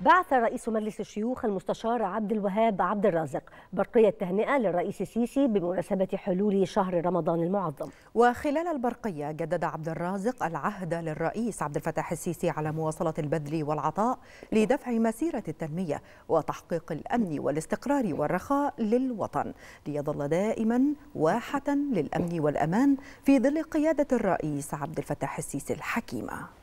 بعث رئيس مجلس الشيوخ المستشار عبد الوهاب عبد الرازق برقية تهنئة للرئيس السيسي بمناسبة حلول شهر رمضان المعظم وخلال البرقية جدد عبد الرازق العهد للرئيس عبد الفتاح السيسي على مواصلة البذل والعطاء لدفع مسيرة التنمية وتحقيق الأمن والاستقرار والرخاء للوطن ليظل دائما واحة للأمن والأمان في ظل قيادة الرئيس عبد الفتاح السيسي الحكيمة